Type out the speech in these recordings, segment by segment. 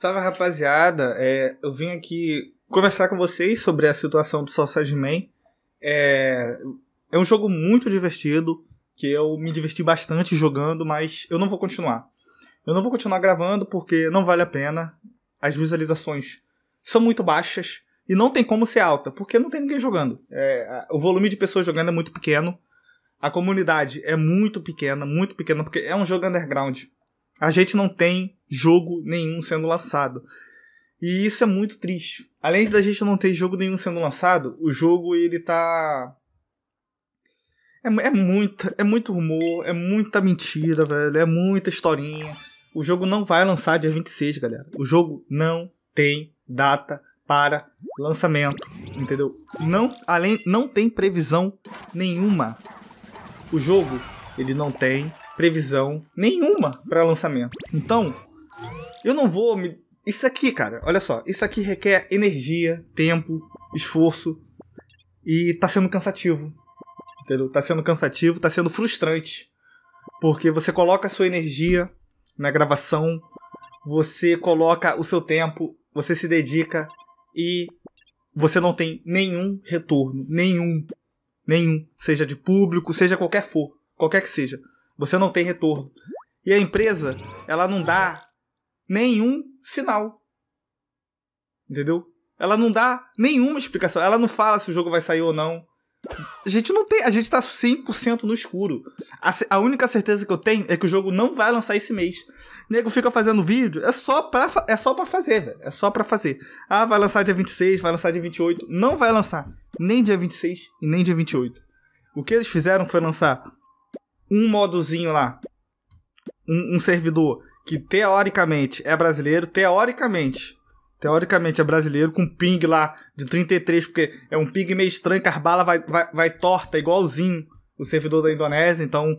Salve, rapaziada. É, eu vim aqui conversar com vocês sobre a situação do Sausage Man. É, é um jogo muito divertido, que eu me diverti bastante jogando, mas eu não vou continuar. Eu não vou continuar gravando porque não vale a pena. As visualizações são muito baixas e não tem como ser alta, porque não tem ninguém jogando. É, o volume de pessoas jogando é muito pequeno. A comunidade é muito pequena, muito pequena, porque é um jogo underground a gente não tem jogo nenhum sendo lançado. E isso é muito triste. Além da gente não ter jogo nenhum sendo lançado, o jogo ele tá. É, é, muita, é muito rumor, é muita mentira, velho, é muita historinha. O jogo não vai lançar dia 26, galera. O jogo não tem data para lançamento, entendeu? Não, além, não tem previsão nenhuma. O jogo, ele não tem previsão nenhuma para lançamento. Então, eu não vou me. Isso aqui, cara, olha só. Isso aqui requer energia, tempo, esforço. E tá sendo cansativo. Entendeu? Tá sendo cansativo, tá sendo frustrante. Porque você coloca a sua energia na gravação, você coloca o seu tempo, você se dedica e você não tem nenhum retorno, nenhum, nenhum, seja de público, seja qualquer for, qualquer que seja. Você não tem retorno. E a empresa, ela não dá nenhum sinal. Entendeu? Ela não dá nenhuma explicação. Ela não fala se o jogo vai sair ou não. A gente não tem, a gente tá 100% no escuro. A, a, única certeza que eu tenho é que o jogo não vai lançar esse mês. O nego fica fazendo vídeo, é só pra, é só pra fazer, velho. É só pra fazer. Ah, vai lançar dia 26, vai lançar dia 28. Não vai lançar nem dia 26 e nem dia 28. O que eles fizeram foi lançar um modozinho lá. Um, um servidor que teoricamente é brasileiro, teoricamente teoricamente é brasileiro, com um ping lá de 33, porque é um ping meio estranho, que as balas vai, vai, vai torta, igualzinho o servidor da Indonésia, então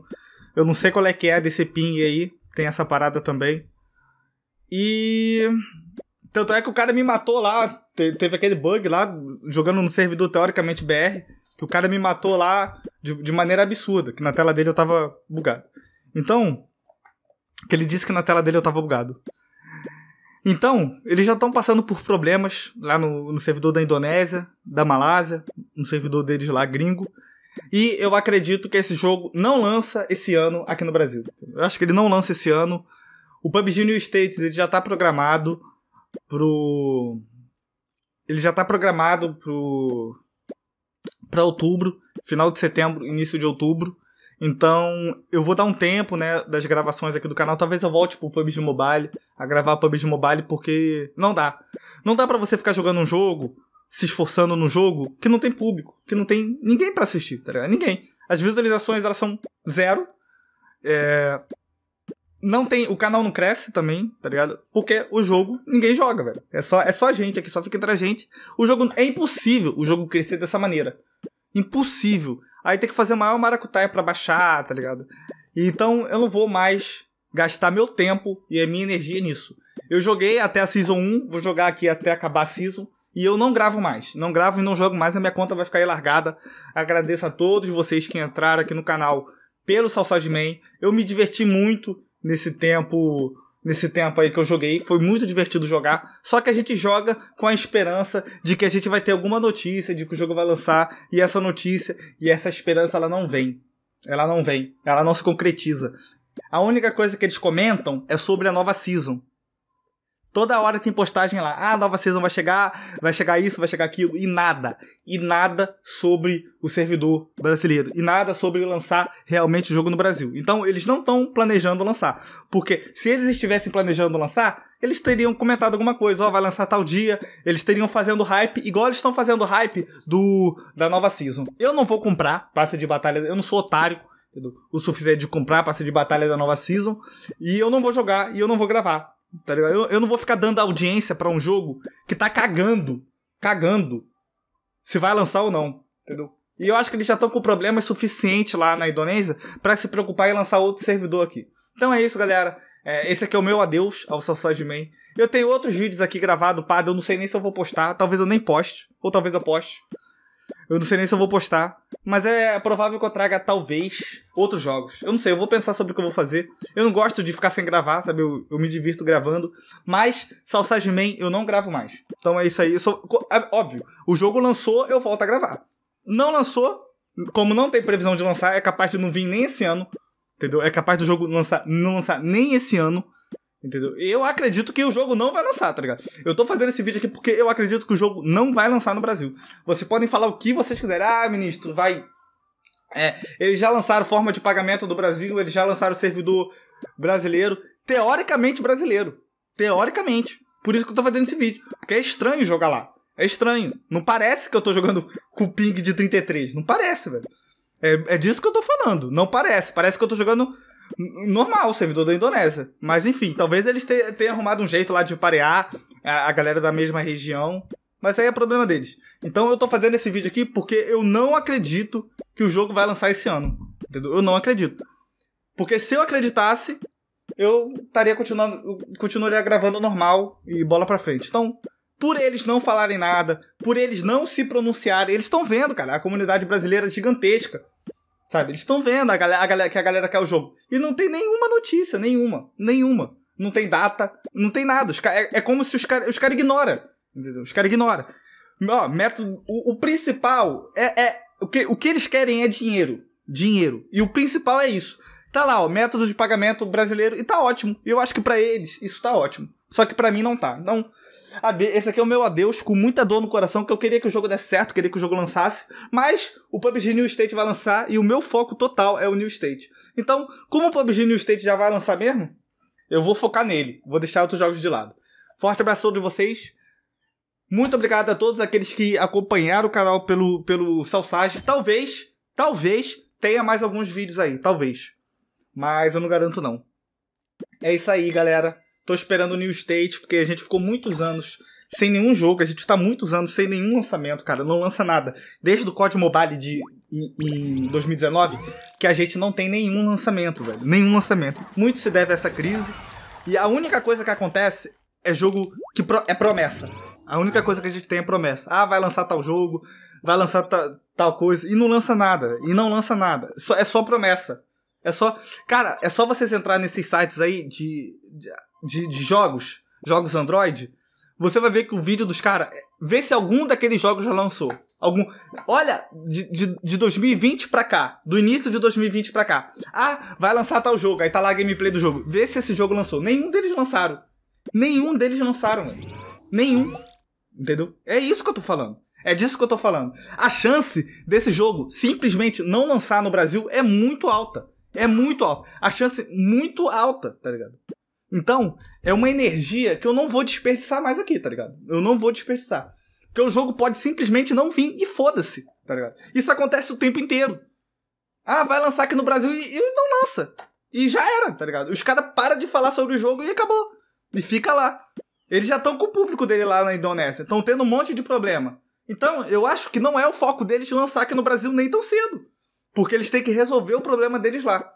eu não sei qual é que é desse ping aí, tem essa parada também. E. Tanto é que o cara me matou lá, teve aquele bug lá, jogando no servidor teoricamente BR, que o cara me matou lá de, de maneira absurda, que na tela dele eu tava bugado. Então, que ele disse que na tela dele eu tava bugado. Então, eles já estão passando por problemas lá no, no, servidor da Indonésia, da Malásia, no servidor deles lá gringo. E eu acredito que esse jogo não lança esse ano aqui no Brasil. Eu acho que ele não lança esse ano. O PUBG New States ele já está programado pro. Ele já está programado pro para outubro, final de setembro, início de outubro. Então, eu vou dar um tempo, né, das gravações aqui do canal. Talvez eu volte pro PUBG Mobile, a gravar PUBG Mobile, porque não dá. Não dá para você ficar jogando um jogo, se esforçando no jogo, que não tem público, que não tem ninguém para assistir, tá ligado? Ninguém. As visualizações, elas são zero. É, não tem. O canal não cresce também, tá ligado? Porque o jogo ninguém joga, velho. É só, é só a gente aqui, só fica entre a gente. O jogo. É impossível o jogo crescer dessa maneira. Impossível. Aí tem que fazer maior maracutaia para baixar, tá ligado? Então eu não vou mais gastar meu tempo e a minha energia nisso. Eu joguei até a Season 1, vou jogar aqui até acabar a Season. E eu não gravo mais. Não gravo e não jogo mais, a minha conta vai ficar aí largada. Agradeço a todos vocês que entraram aqui no canal pelo Salsage Man. Eu me diverti muito nesse tempo nesse tempo aí que eu joguei. Foi muito divertido jogar. Só que a gente joga com a esperança de que a gente vai ter alguma notícia de que o jogo vai lançar. E essa notícia e essa esperança ela não vem. Ela não vem. Ela não se concretiza. A única coisa que eles comentam é sobre a nova season. Toda hora tem postagem lá. Ah, nova season vai chegar, vai chegar isso, vai chegar aquilo. E nada. E nada sobre o servidor brasileiro. E nada sobre lançar realmente o jogo no Brasil. Então, eles não estão planejando lançar. Porque se eles estivessem planejando lançar, eles teriam comentado alguma coisa. Ó, oh, vai lançar tal dia. Eles teriam fazendo hype, igual eles estão fazendo hype do da nova season. Eu não vou comprar passe de batalha. Eu não sou otário o suficiente de comprar passe de batalha da nova season. E eu não vou jogar e eu não vou gravar. Tá ligado? Eu, eu não vou ficar dando audiência para um jogo que tá cagando. Cagando. Se vai lançar ou não. Entendeu? E eu acho que eles já estão com problemas suficientes lá na Indonésia para se preocupar em lançar outro servidor aqui. Então é isso, galera. É, esse aqui é o meu adeus ao Sausage Man. Eu tenho outros vídeos aqui gravados, Pado. Eu não sei nem se eu vou postar. Talvez eu nem poste. Ou talvez eu poste. Eu não sei nem se eu vou postar. Mas é provável que eu traga, talvez, outros jogos. Eu não sei, eu vou pensar sobre o que eu vou fazer. Eu não gosto de ficar sem gravar, sabe? Eu, eu me divirto gravando. Mas, Salsage Man, eu não gravo mais. Então é isso aí. Sou, é, óbvio, o jogo lançou, eu volto a gravar. Não lançou, como não tem previsão de lançar, é capaz de não vir nem esse ano. Entendeu? É capaz do jogo lançar, não lançar nem esse ano. Entendeu? Eu acredito que o jogo não vai lançar, tá ligado? Eu tô fazendo esse vídeo aqui porque eu acredito que o jogo não vai lançar no Brasil. Vocês podem falar o que vocês quiserem. Ah, ministro, vai. É, eles já lançaram forma de pagamento do Brasil, eles já lançaram servidor brasileiro. Teoricamente brasileiro. Teoricamente. Por isso que eu tô fazendo esse vídeo. Porque é estranho jogar lá. É estranho. Não parece que eu tô jogando com ping de 33. Não parece, velho. É, é disso que eu tô falando. Não parece. Parece que eu tô jogando normal, servidor da Indonésia. Mas enfim, talvez eles te, tenham arrumado um jeito lá de parear a, a galera da mesma região. Mas aí é problema deles. Então eu tô fazendo esse vídeo aqui porque eu não acredito que o jogo vai lançar esse ano. Entendeu? Eu não acredito. Porque se eu acreditasse, eu estaria continuando, continuaria gravando normal e bola pra frente. Então, por eles não falarem nada, por eles não se pronunciarem, eles estão vendo, cara, a comunidade brasileira gigantesca. Sabe? Eles estão vendo a galera, a galera, que a galera quer o jogo. E não tem nenhuma notícia, nenhuma. Nenhuma. Não tem data, não tem nada. É, é, como se os caras os cara ignoram. Entendeu? Os caras ignoram. Ó, método. O, o principal é. é o, que, o que eles querem é dinheiro. Dinheiro. E o principal é isso. Tá lá, ó, método de pagamento brasileiro. E tá ótimo. Eu acho que para eles isso tá ótimo. Só que para mim não tá. não ade... esse aqui é o meu adeus com muita dor no coração, que eu queria que o jogo desse certo, queria que o jogo lançasse, mas o PUBG New State vai lançar e o meu foco total é o New State. Então, como o PUBG New State já vai lançar mesmo, eu vou focar nele, vou deixar outros jogos de lado. Forte abraço a todos vocês. Muito obrigado a todos aqueles que acompanharam o canal pelo, pelo Salsage. Talvez, talvez tenha mais alguns vídeos aí, talvez. Mas eu não garanto não. É isso aí, galera. Tô esperando o New State, porque a gente ficou muitos anos sem nenhum jogo, a gente tá muitos anos sem nenhum lançamento, cara, não lança nada. Desde o COD Mobile de em, 2019, que a gente não tem nenhum lançamento, velho, nenhum lançamento. Muito se deve a essa crise, e a única coisa que acontece é jogo que pro, é promessa. A única coisa que a gente tem é promessa. Ah, vai lançar tal jogo, vai lançar ta, tal coisa, e não lança nada, e não lança nada. Só, é só promessa. É só. Cara, é só vocês entrar nesses sites aí de, de de, de jogos, jogos Android, você vai ver que o vídeo dos caras. Vê se algum daqueles jogos já lançou. Algum. Olha, de, de, de 2020 pra cá. Do início de 2020 pra cá. Ah, vai lançar tal jogo. Aí tá lá a gameplay do jogo. Vê se esse jogo lançou. Nenhum deles lançaram. Nenhum deles lançaram, mano. Nenhum. Entendeu? É isso que eu tô falando. É disso que eu tô falando. A chance desse jogo simplesmente não lançar no Brasil é muito alta. É muito alta. A chance muito alta, tá ligado? Então, é uma energia que eu não vou desperdiçar mais aqui, tá ligado? Eu não vou desperdiçar. Porque o jogo pode simplesmente não vir e foda-se, tá ligado? Isso acontece o tempo inteiro. Ah, vai lançar aqui no Brasil e, e não lança. E já era, tá ligado? Os caras param de falar sobre o jogo e acabou. E fica lá. Eles já estão com o público dele lá na Indonésia. Estão tendo um monte de problema. Então, eu acho que não é o foco deles lançar aqui no Brasil nem tão cedo. Porque eles têm que resolver o problema deles lá.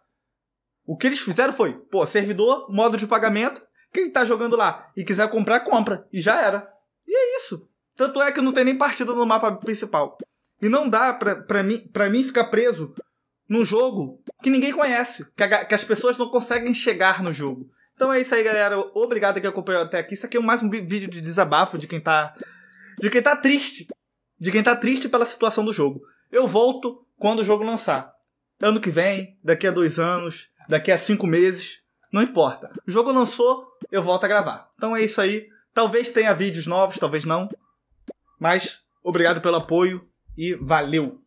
O que eles fizeram foi, pô, servidor, modo de pagamento, quem tá jogando lá e quiser comprar, compra. E já era. E é isso. Tanto é que não tem nem partida no mapa principal. E não dá pra, pra, mim, pra mim ficar preso num jogo que ninguém conhece, que, a, que as pessoas não conseguem chegar no jogo. Então é isso aí, galera. Obrigado que acompanhou até aqui. Isso aqui é mais um vídeo de desabafo de quem tá. De quem tá triste. De quem tá triste pela situação do jogo. Eu volto quando o jogo lançar. Ano que vem, daqui a dois anos daqui a cinco meses, não importa. O jogo lançou, eu volto a gravar. Então é isso aí. Talvez tenha vídeos novos, talvez não. Mas obrigado pelo apoio e valeu!